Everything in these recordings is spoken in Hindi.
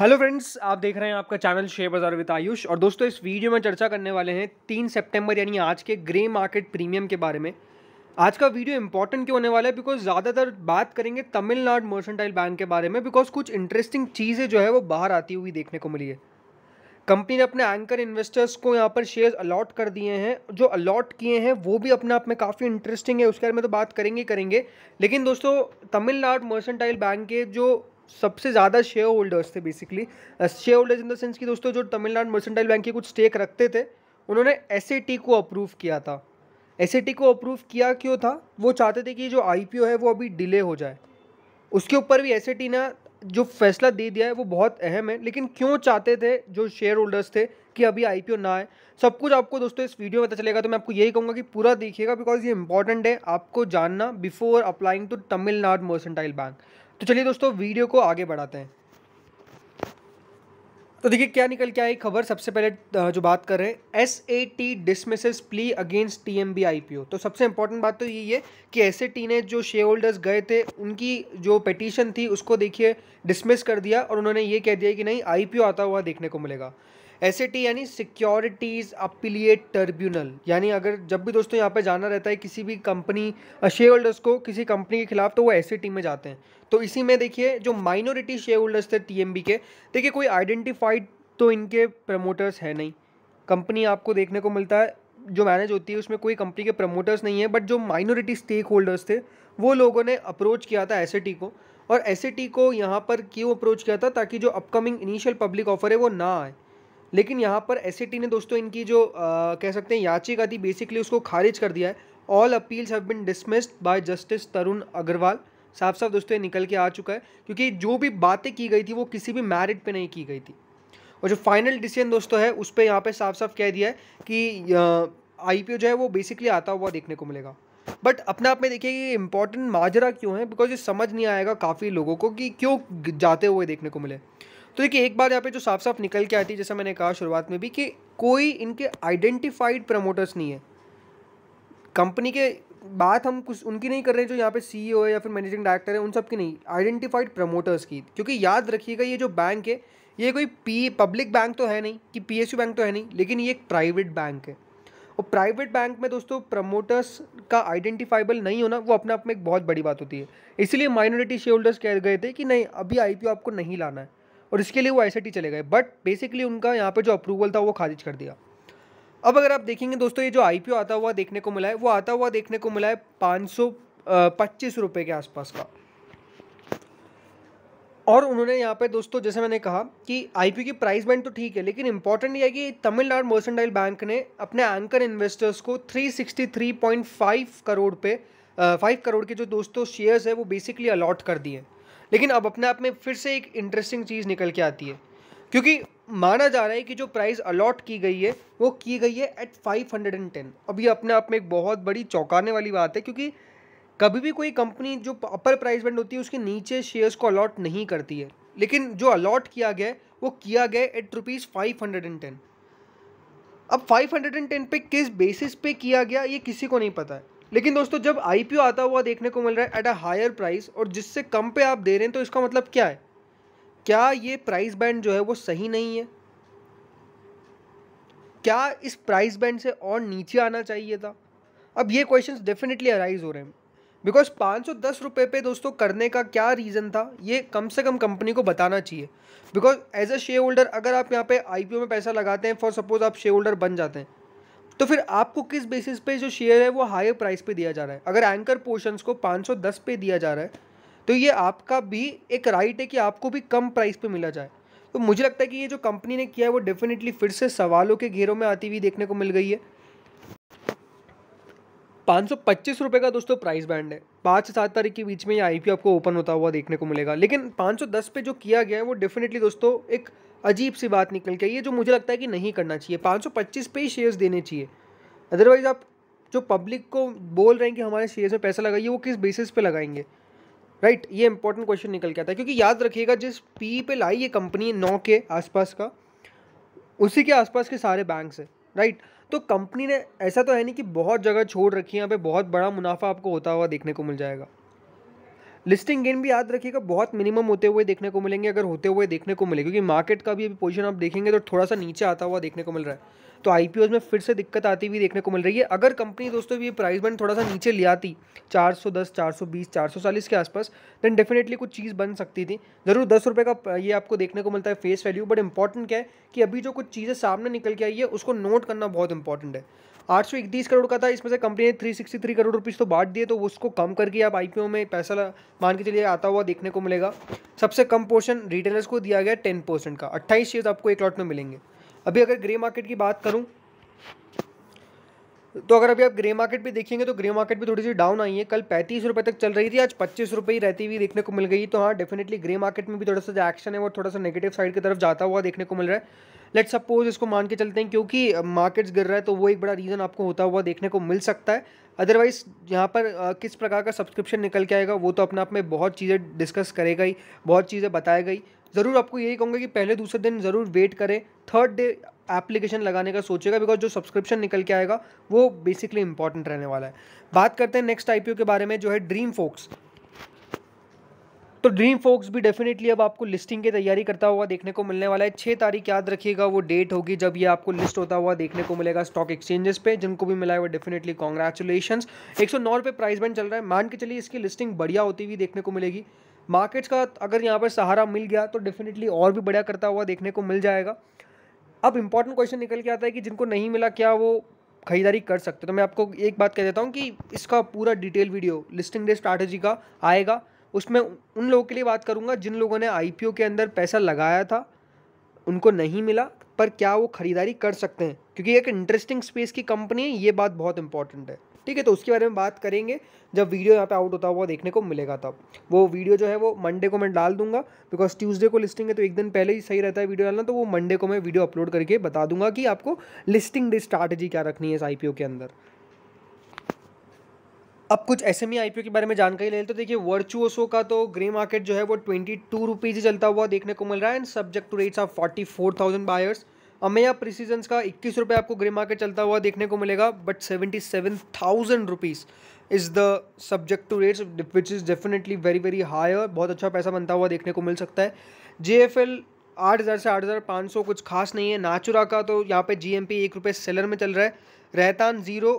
हेलो फ्रेंड्स आप देख रहे हैं आपका चैनल शेयर बाजार विद आयुष और दोस्तों इस वीडियो में चर्चा करने वाले हैं तीन सितंबर यानी आज के ग्रे मार्केट प्रीमियम के बारे में आज का वीडियो इंपॉर्टेंट क्यों होने वाला है बिकॉज ज़्यादातर बात करेंगे तमिलनाडु मर्सेंटाइल बैंक के बारे में बिकॉज कुछ इंटरेस्टिंग चीज़ें जो है वो बाहर आती हुई देखने को मिली है कंपनी ने अपने एंकर इन्वेस्टर्स को यहाँ पर शेयर्स अलॉट कर दिए हैं जो अलॉट किए हैं वो भी अपने आप में काफ़ी इंटरेस्टिंग है उसके बारे में तो बात करेंगे करेंगे लेकिन दोस्तों तमिलनाडु मर्सेंटाइल बैंक के जो सबसे ज़्यादा शेयर होल्डर्स थे basically share holders in the sense कि दोस्तों जो तमिलनाडु मर्सेंटाइल बैंक के कुछ स्टेक रखते थे उन्होंने एस को अप्रूव किया था एस को अप्रूव किया क्यों था वो चाहते थे कि जो आई है वो अभी डिले हो जाए उसके ऊपर भी एस ने जो फैसला दे दिया है वो बहुत अहम है लेकिन क्यों चाहते थे जो शेयर होल्डर्स थे कि अभी आई ना आए सब कुछ आपको दोस्तों इस वीडियो में पता चलेगा तो मैं आपको यही कहूँगा कि पूरा देखिएगा बिकॉज ये इंपॉर्टेंट है आपको जानना before applying to Tamil Nadu mercantile bank तो चलिए दोस्तों वीडियो को आगे बढ़ाते हैं तो देखिए क्या निकल के आई खबर सबसे पहले जो बात कर रहे हैं S A T dismisses plea against T M B I P O तो सबसे इंपॉर्टेंट बात तो यही है कि एस ए टी ने जो शेयर होल्डर्स गए थे उनकी जो पटिशन थी उसको देखिए डिसमिस कर दिया और उन्होंने ये कह दिया कि नहीं आई पी ओ आता हुआ देखने को मिलेगा एस यानी सिक्योरिटीज़ अपीलिएट ट्रिब्यूनल यानी अगर जब भी दोस्तों यहाँ पे जाना रहता है किसी भी कंपनी शेयर होल्डर्स को किसी कंपनी के खिलाफ तो वो एस में जाते हैं तो इसी में देखिए जो माइनॉरिटी शेयर होल्डर्स थे टी के देखिए कोई आइडेंटिफाइड तो इनके प्रमोटर्स है नहीं कंपनी आपको देखने को मिलता है जो मैनेज होती है उसमें कोई कंपनी के प्रमोटर्स नहीं है बट जो माइनॉरिटी स्टेक होल्डर्स थे वो लोगों ने अप्रोच किया था एस को और एस को यहाँ पर क्यों अप्रोच किया था ताकि जो अपकमिंग इनिशियल पब्लिक ऑफर है वो ना आए लेकिन यहाँ पर एस ने दोस्तों इनकी जो आ, कह सकते हैं याचिका थी बेसिकली उसको खारिज कर दिया है all appeals have been dismissed by justice Tarun Agarwal साफ साफ दोस्तों ये निकल के आ चुका है क्योंकि जो भी बातें की गई थी वो किसी भी मैरिट पे नहीं की गई थी और जो फाइनल डिसीजन दोस्तों है उस पर यहाँ पर साफ साफ कह दिया है कि आई जो है वो बेसिकली आता हुआ देखने को मिलेगा बट अपने आप में देखिए कि इंपॉर्टेंट माजरा क्यों है बिकॉज ये समझ नहीं आएगा काफ़ी लोगों को कि क्यों जाते हुए देखने को मिले तो देखिए एक बात यहाँ पे जो साफ साफ निकल के आती है जैसा मैंने कहा शुरुआत में भी कि कोई इनके आइडेंटिफाइड प्रमोटर्स नहीं है कंपनी के बात हम कुछ उनकी नहीं कर रहे हैं जो यहाँ पे सीईओ e है या फिर मैनेजिंग डायरेक्टर है उन सब की नहीं आइडेंटिफाइड प्रमोटर्स की क्योंकि याद रखिएगा ये जो बैंक है ये कोई पी पब्लिक बैंक तो है नहीं कि पी बैंक तो है नहीं लेकिन ये एक प्राइवेट बैंक है और प्राइवेट बैंक में दोस्तों प्रमोटर्स का आइडेंटिफाइबल नहीं होना वो अपने आप में एक बहुत बड़ी बात होती है इसलिए माइनॉरिटी शेयर होल्डर्स कह गए थे कि नहीं अभी आईपीओ आपको नहीं लाना है और इसके लिए वो आई चले गए बट बेसिकली उनका यहाँ पर जो अप्रूवल था वो खारिज कर दिया अब अगर आप देखेंगे दोस्तों ये जो आई आता हुआ देखने को मिला है वो आता हुआ देखने को मिला है पाँच सौ पच्चीस रुपये के आसपास का और उन्होंने यहाँ पे दोस्तों जैसे मैंने कहा कि आईपीओ की प्राइस बैंड तो ठीक है लेकिन इंपॉर्टेंट यह है कि तमिलनाडु मर्सेंडाइल बैंक ने अपने एंकर इन्वेस्टर्स को 363.5 करोड़ पे फाइव करोड़ के जो दोस्तों शेयर्स है वो बेसिकली अलॉट कर दिए लेकिन अब अपने आप में फिर से एक इंटरेस्टिंग चीज़ निकल के आती है क्योंकि माना जा रहा है कि जो प्राइस अलॉट की गई है वो की गई है at five hundred and ten अब ये अपने आप में एक बहुत बड़ी चौंकाने वाली बात है क्योंकि कभी भी कोई कंपनी जो अपर प्राइस बैंड होती है उसके नीचे शेयर्स को अलॉट नहीं करती है लेकिन जो अलॉट किया गया है वो किया गया at rupees five hundred and ten अब फाइव हंड्रेड एंड टेन पे किस बेसिस पे किया गया ये किसी को नहीं पता है लेकिन दोस्तों जब आई आता हुआ देखने को मिल रहा है एट अ हायर प्राइस और जिससे कम पे आप दे रहे हैं तो इसका मतलब क्या है क्या ये प्राइस बैंड जो है वो सही नहीं है क्या इस प्राइस बैंड से और नीचे आना चाहिए था अब ये क्वेश्चन डेफिनेटली अराइज हो रहे हैं बिकॉज पाँच सौ दस रुपये पे दोस्तों करने का क्या रीज़न था ये कम से कम कंपनी को बताना चाहिए because as a share holder अगर आप यहाँ पे आई में पैसा लगाते हैं फॉर सपोज़ आप शेयर होल्डर बन जाते हैं तो फिर आपको किस बेसिस पे जो शेयर है वो हायर प्राइस पे दिया जा रहा है अगर एंकर पोर्शंस को 510 पे दिया जा रहा है तो ये आपका भी एक राइट है कि आपको भी कम प्राइस पे मिला जाए तो मुझे लगता है कि ये जो कंपनी ने किया है वो डेफिनेटली फिर से सवालों के घेरों में आती हुई देखने को मिल गई है पाँच सौ पच्चीस रुपये का दोस्तों प्राइस बैंड है पाँच से सात तारीख के बीच में ये आई आपको ओपन होता हुआ देखने को मिलेगा लेकिन पाँच सौ दस पे जो किया गया है वो डेफिनेटली दोस्तों एक अजीब सी बात निकल के ये जो मुझे लगता है कि नहीं करना चाहिए पाँच सौ पच्चीस पे ही शेयर्स देने चाहिए अदरवाइज़ आप जो पब्लिक को बोल रहे हैं कि हमारे शेयर्स में पैसा लगाइए वो किस बेसिस पे लगाएंगे राइट right, ये इंपॉर्टेंट क्वेश्चन निकल के आता है क्योंकि याद रखिएगा जिस पी पे लाई ये कंपनी नौ के आसपास का उसी के आसपास के सारे बैंक है राइट तो कंपनी ने ऐसा तो है नहीं कि बहुत जगह छोड़ रखी है यहाँ पे बहुत बड़ा मुनाफा आपको होता हुआ देखने को मिल जाएगा लिस्टिंग गेन भी याद रखिएगा बहुत मिनिमम होते हुए देखने को मिलेंगे अगर होते हुए देखने को मिले क्योंकि मार्केट का भी अभी पोजीशन आप देखेंगे तो थोड़ा सा नीचे आता हुआ देखने को मिल रहा है तो आई में फिर से दिक्कत आती हुई देखने को मिल रही है अगर कंपनी दोस्तों ये प्राइस बैंड थोड़ा सा नीचे ले आती 410, 420, 440 के आसपास देन डेफिनेटली कुछ चीज़ बन सकती थी ज़रूर दस रुपये का ये आपको देखने को मिलता है फेस वैल्यू बट इंपॉर्टेंट क्या है कि अभी जो कुछ चीज़ें सामने निकल के आई है उसको नोट करना बहुत इंपॉर्टेंट है आठ करोड़ का था इसमें से कंपनी ने 363 करोड़ रुपीज़ तो बांट दिए तो उसको कम करके आप आईपीओ में पैसा मान के चलिए आता हुआ देखने को मिलेगा सबसे कम पोर्शन रिटेलर्स को दिया गया टेन परसेंट का अट्ठाईस शेयर आपको एक लॉट में मिलेंगे अभी अगर ग्रे मार्केट की बात करूँ तो अगर अभी आप ग्रे मार्केट भी देखेंगे तो ग्रे मार्केट भी थोड़ी सी डाउन आई है कल पैंतीस रुपये तक चल रही थी आज पच्चीस रुपये ही रहती हुई देखने को मिल गई तो हाँ डेफिनेटली ग्रे मार्केट में भी थोड़ा सा जो एक्शन है वो थोड़ा सा नेगेटिव साइड की तरफ जाता हुआ देखने को मिल रहा है लेट सपोज इसको मान के चलते हैं क्योंकि मार्केट्स गिर रहा है तो वो एक बड़ा रीज़न आपको होता हुआ देखने को मिल सकता है अदरवाइज यहाँ पर किस प्रकार का सब्सक्रिप्शन निकल के आएगा वो तो अपने आप में बहुत चीज़ें डिस्कस करेगा ही बहुत चीज़ें बताएगा ही ज़रूर आपको यही कहूँगा कि पहले दूसरे दिन ज़रूर वेट करें थर्ड डे एप्लीकेशन लगाने का सोचेगा बिकॉज जो सब्सक्रिप्शन निकल के आएगा वो बेसिकली इंपॉर्टेंट रहने वाला है बात करते हैं नेक्स्ट आईपीओ के बारे में जो है ड्रीम फोक्स तो ड्रीम फोक्स भी डेफिनेटली अब आपको लिस्टिंग की तैयारी करता हुआ देखने को मिलने वाला है छः तारीख याद रखिएगा वो डेट होगी जब ये आपको लिस्ट होता हुआ देखने को मिलेगा स्टॉक एक्सचेंजेस पे जिनको भी मिला है वो डेफिनेटली कॉन्ग्रेचुलेशन एक सौ नौ रुपये प्राइस बैंड चल रहा है मान के चलिए इसकी लिस्टिंग बढ़िया होती हुई देखने को मिलेगी मार्केट्स का अगर यहाँ पर सहारा मिल गया तो डेफिनेटली और भी बढ़िया करता हुआ देखने को मिल जाएगा अब इम्पॉर्टेंट क्वेश्चन निकल के आता है कि जिनको नहीं मिला क्या वो खरीदारी कर सकते तो मैं आपको एक बात कह देता हूँ कि इसका पूरा detail video listing day strategy का आएगा उसमें उन लोगों के लिए बात करूँगा जिन लोगों ने आई के अंदर पैसा लगाया था उनको नहीं मिला पर क्या वो खरीदारी कर सकते हैं क्योंकि एक इंटरेस्टिंग स्पेस की कंपनी है ये बात बहुत इंपॉर्टेंट है ठीक है तो उसके बारे में बात करेंगे जब वीडियो यहाँ पे आउट होता हुआ देखने को मिलेगा तब वो वीडियो जो है वो मंडे को मैं डाल दूंगा बिकॉज ट्यूसडे को लिस्टिंग है तो एक दिन पहले ही सही रहता है वीडियो डालना तो वो मंडे को मैं वीडियो अपलोड करके बता दूंगा कि आपको लिस्टिंग डे स्ट्रैटेजी क्या रखनी है इस आई के अंदर अब कुछ एस एम e के बारे में जानकारी ले लेते तो देखिए वर्चुअसो का तो ग्रे मार्केट जो है वो ट्वेंटी टू रुपीज़ ही चलता हुआ देखने को मिल रहा है and subject to rates of forty four thousand buyers Ameya precisions का इक्कीस रुपये आपको ग्रे मार्केट चलता हुआ देखने को मिलेगा but seventy seven thousand rupees is the subject to rates which is definitely very very high और बहुत अच्छा पैसा बनता हुआ देखने को मिल सकता है जे एफ एल आठ हज़ार से आठ हज़ार पाँच सौ कुछ खास नहीं है नाचुरा का तो यहाँ पे जी एम पी एक रुपये सेलर में चल रहा है रहतान ज़ीरो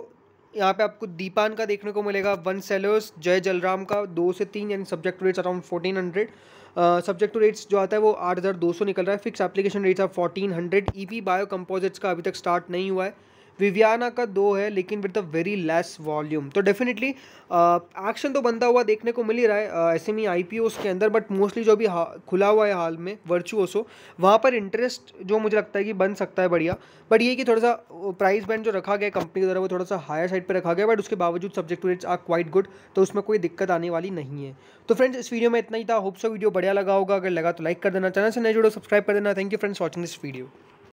यहाँ पे आपको दीपान का देखने को मिलेगा वन सेलर्स जय जलराम का दो से तीन यानी subject to rates around fourteen hundred subject to rates जो आता है वो आठ निकल रहा है फिक्स एप्लीकेशन रेट्स आप fourteen hundred E bio composites का अभी तक स्टार्ट नहीं हुआ है विवियाना का दो है लेकिन with a very less volume तो डेफिनेटली एक्शन uh, तो बनता हुआ देखने को मिल ही रहा है S M E I P के अंदर बट मोस्टली जो भी खुला हुआ है हाल में हो वहाँ पर इंटरेस्ट जो मुझे लगता है कि बन सकता है बढ़िया बट ये कि थोड़ा सा प्राइस बैंड जो रखा गया कंपनी की तरफ वो थोड़ा सा हायर साइड पर रखा गया बट उसके बावजूद subject rates are quite good तो उसमें कोई दिक्कत आने वाली नहीं है तो फ्रेंड्स इस वीडियो में इतना ही था होप सो वीडियो बढ़िया लगा होगा अगर लगा तो लाइक कर देना चैनल से नए जुड़ो सब्सक्राइब कर देना thank you friends watching this video